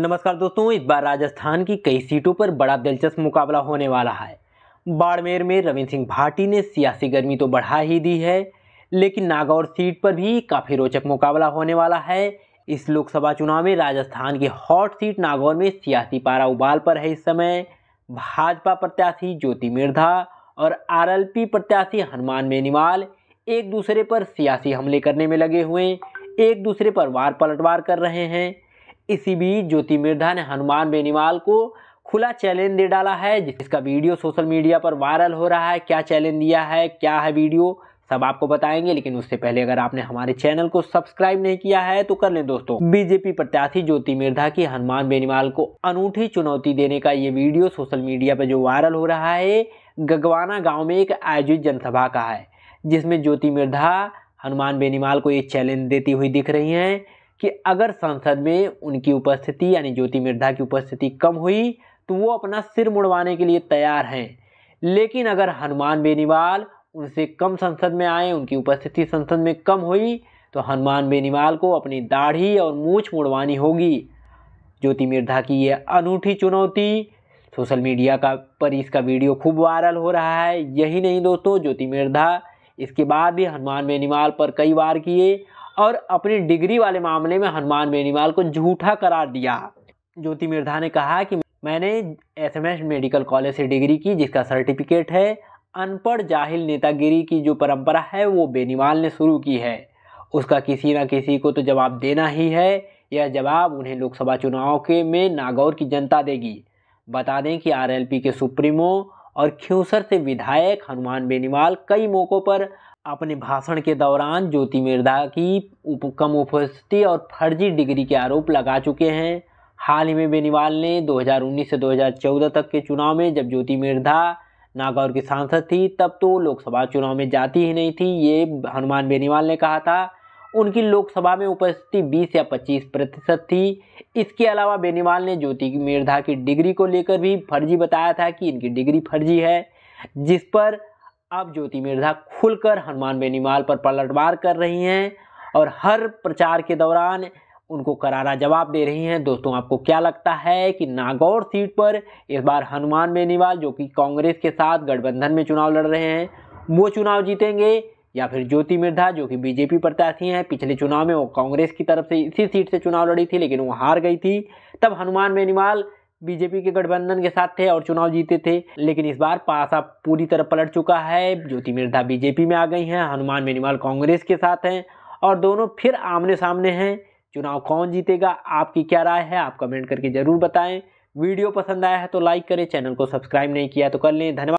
नमस्कार दोस्तों इस बार राजस्थान की कई सीटों पर बड़ा दिलचस्प मुकाबला होने वाला है बाड़मेर में रविंद्र सिंह भाटी ने सियासी गर्मी तो बढ़ा ही दी है लेकिन नागौर सीट पर भी काफ़ी रोचक मुकाबला होने वाला है इस लोकसभा चुनाव में राजस्थान की हॉट सीट नागौर में सियासी पारा उबाल पर है इस समय भाजपा प्रत्याशी ज्योति मिर्धा और आर प्रत्याशी हनुमान बेनीवाल एक दूसरे पर सियासी हमले करने में लगे हुए एक दूसरे पर वार पलटवार कर रहे हैं इसी बीच ज्योति मिर्धा ने हनुमान बेनीवाल को खुला चैलेंज दे डाला है जिसका वीडियो सोशल मीडिया पर वायरल हो रहा है क्या चैलेंज दिया है क्या है वीडियो सब आपको बताएंगे लेकिन उससे पहले अगर आपने हमारे चैनल को सब्सक्राइब नहीं किया है तो कर लें दोस्तों बीजेपी प्रत्याशी ज्योति मिर्धा की हनुमान बेनीवाल को अनूठी चुनौती देने का ये वीडियो सोशल मीडिया पर जो वायरल हो रहा है गगवाना गांव में एक आयोजित जनसभा का है जिसमें ज्योति मिर्धा हनुमान बेनीवाल को ये चैलेंज देती हुई दिख रही हैं कि अगर संसद में उनकी उपस्थिति यानी ज्योति मिर्धा की उपस्थिति कम हुई तो वो अपना सिर मुड़वाने के लिए तैयार हैं लेकिन अगर हनुमान बेनीवाल उनसे कम संसद में आए उनकी उपस्थिति संसद में कम हुई तो हनुमान बेनीवाल को अपनी दाढ़ी और मूछ मुड़वानी होगी ज्योति मिर्धा की यह अनूठी चुनौती सोशल मीडिया का पर इसका वीडियो खूब वायरल हो रहा है यही नहीं दोस्तों ज्योति मिर्धा इसके बाद भी हनुमान बेनीवाल पर कई बार किए और अपनी डिग्री वाले मामले में हनुमान बेनीवाल को झूठा करार दिया ज्योति मिर्धा ने कहा कि मैंने एसएमएस मेडिकल कॉलेज से डिग्री की जिसका सर्टिफिकेट है अनपढ़ जाहिल नेतागिरी की जो परंपरा है वो बेनीवाल ने शुरू की है उसका किसी ना किसी को तो जवाब देना ही है यह जवाब उन्हें लोकसभा चुनाव के में नागौर की जनता देगी बता दें कि आरएलपी के सुप्रीमो और ख्यूसर से विधायक हनुमान बेनीवाल कई मौक़ों पर अपने भाषण के दौरान ज्योति मिर्धा की उप, कम उपस्थिति और फर्जी डिग्री के आरोप लगा चुके हैं हाल ही में बेनीवाल ने 2019 से 2014 तक के चुनाव में जब ज्योति मिर्धा नागौर की सांसद थी तब तो लोकसभा चुनाव में जाती ही नहीं थी ये हनुमान बेनीवाल ने कहा था उनकी लोकसभा में उपस्थिति 20 या 25 प्रतिशत थी इसके अलावा बेनीवाल ने ज्योति मिर्धा की डिग्री को लेकर भी फर्जी बताया था कि इनकी डिग्री फर्जी है जिस पर अब ज्योति मिर्धा खुलकर हनुमान बेनीवाल पर पलटवार कर रही हैं और हर प्रचार के दौरान उनको करारा जवाब दे रही हैं दोस्तों आपको क्या लगता है कि नागौर सीट पर इस बार हनुमान बेनीवाल जो कि कांग्रेस के साथ गठबंधन में चुनाव लड़ रहे हैं वो चुनाव जीतेंगे या फिर ज्योति मिर्धा जो कि बीजेपी प्रत्याशी हैं पिछले चुनाव में वो कांग्रेस की तरफ से इसी सीट से चुनाव लड़ी थी लेकिन वो हार गई थी तब हनुमान बेनीवाल बीजेपी के गठबंधन के साथ थे और चुनाव जीते थे लेकिन इस बार पासा पूरी तरह पलट चुका है ज्योति मिर्धा बीजेपी में आ गई हैं हनुमान बेनीवाल कांग्रेस के साथ हैं और दोनों फिर आमने सामने हैं चुनाव कौन जीतेगा आपकी क्या राय है आप कमेंट करके ज़रूर बताएं वीडियो पसंद आया है तो लाइक करें चैनल को सब्सक्राइब नहीं किया तो कर लें धन्यवाद